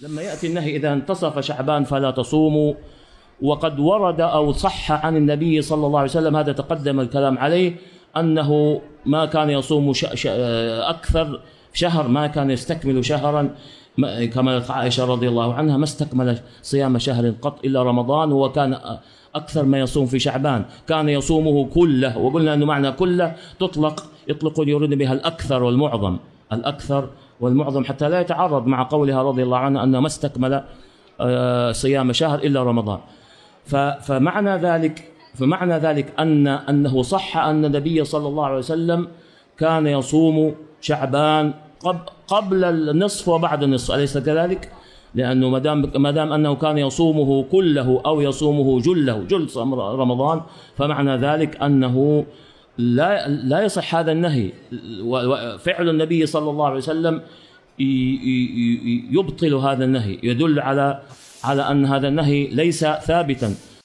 لما يأتي النهي إذا انتصف شعبان فلا تصوموا وقد ورد أو صح عن النبي صلى الله عليه وسلم هذا تقدم الكلام عليه أنه ما كان يصوم أكثر شهر ما كان يستكمل شهرا كما عائشة رضي الله عنها ما استكمل صيام شهر قط إلا رمضان هو كان أكثر ما يصوم في شعبان كان يصومه كله وقلنا أنه معنى كله تطلق يطلق يريد بها الأكثر والمعظم الأكثر والمعظم حتى لا يتعرض مع قولها رضي الله عنها أنه ما استكمل آه، صيام شهر إلا رمضان فمعنى ذلك فمعنى ذلك أن أنه صح أن النبي صلى الله عليه وسلم كان يصوم شعبان قبل النصف وبعد النصف أليس كذلك؟ لأنه ما دام ما دام أنه كان يصومه كله أو يصومه جله جل رمضان فمعنى ذلك أنه لا لا يصح هذا النهي وفعل النبي صلى الله عليه وسلم يبطل هذا النهي يدل على على ان هذا النهي ليس ثابتا